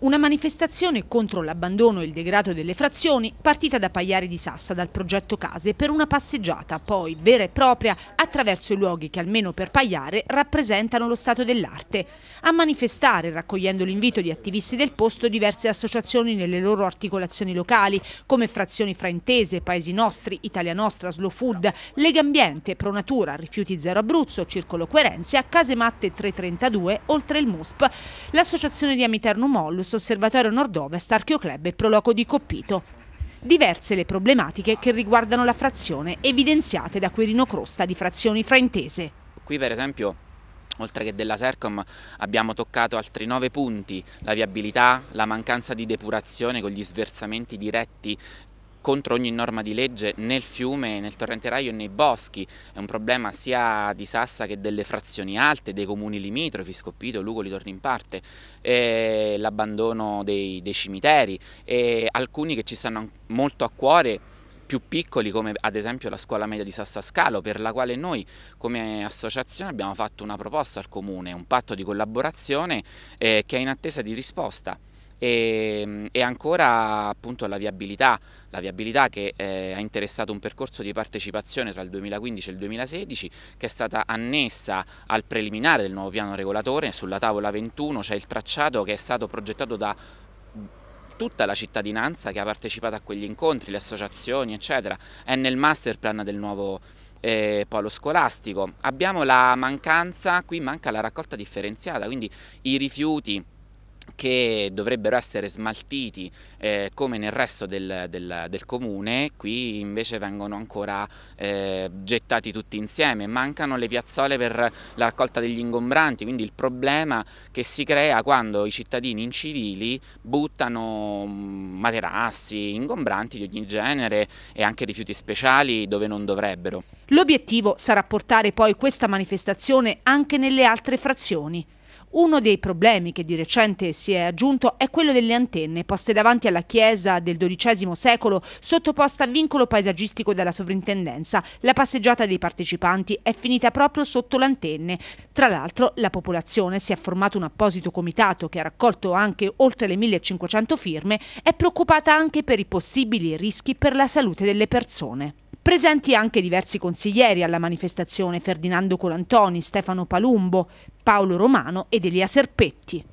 Una manifestazione contro l'abbandono e il degrado delle frazioni, partita da Pagliari di Sassa dal progetto Case per una passeggiata poi vera e propria attraverso i luoghi che almeno per Pagliare rappresentano lo stato dell'arte. A manifestare, raccogliendo l'invito di attivisti del posto, diverse associazioni nelle loro articolazioni locali, come Frazioni Fraintese, Paesi Nostri, Italia Nostra, Slow Food, Lega Ambiente, Pronatura, Rifiuti Zero Abruzzo, Circolo Case Matte 332, oltre il MUSP, l'Associazione di Amiterno Mollus, Campus Osservatorio Nord-Ovest, Archeo Club e Proloco di Coppito. Diverse le problematiche che riguardano la frazione, evidenziate da Quirino Crosta di Frazioni Fraintese. Qui per esempio oltre che della Sercom abbiamo toccato altri nove punti, la viabilità, la mancanza di depurazione con gli sversamenti diretti contro ogni norma di legge nel fiume, nel torrente torrenteraio e nei boschi. È un problema sia di Sassa che delle frazioni alte, dei comuni limitrofi, Scoppito, Lugoli, Litorno in parte, l'abbandono dei, dei, cimiteri e alcuni che ci stanno molto a cuore più piccoli come ad esempio la scuola media di Sassascalo per la quale noi come associazione abbiamo fatto una proposta al comune, un patto di collaborazione eh, che è in attesa di risposta e, ehm, e ancora appunto la viabilità, la viabilità che eh, ha interessato un percorso di partecipazione tra il 2015 e il 2016 che è stata annessa al preliminare del nuovo piano regolatore, sulla tavola 21 c'è cioè il tracciato che è stato progettato da mm, tutta la cittadinanza che ha partecipato a quegli incontri, le associazioni eccetera, è nel master plan del nuovo eh, polo scolastico. Abbiamo la mancanza, qui manca la raccolta differenziata, quindi i rifiuti che dovrebbero essere smaltiti eh, come nel resto del, del, del, comune, qui invece vengono ancora eh, gettati tutti insieme, mancano le piazzole per la raccolta degli ingombranti, quindi il problema che si crea quando i cittadini incivili buttano mm, materassi, ingombranti di ogni genere e anche rifiuti speciali dove non dovrebbero. L'obiettivo sarà portare poi questa manifestazione anche nelle altre frazioni. Uno dei problemi che di recente si è aggiunto è quello delle antenne poste davanti alla chiesa del XII secolo sottoposta a vincolo paesaggistico dalla sovrintendenza. La passeggiata dei partecipanti è finita proprio sotto le antenne. Tra l'altro la popolazione si è formato un apposito comitato che ha raccolto anche oltre le 1500 firme, è preoccupata anche per i possibili rischi per la salute delle persone. Presenti anche diversi consiglieri alla manifestazione, Ferdinando Colantoni, Stefano Palumbo, Paolo Romano ed Elia Serpetti.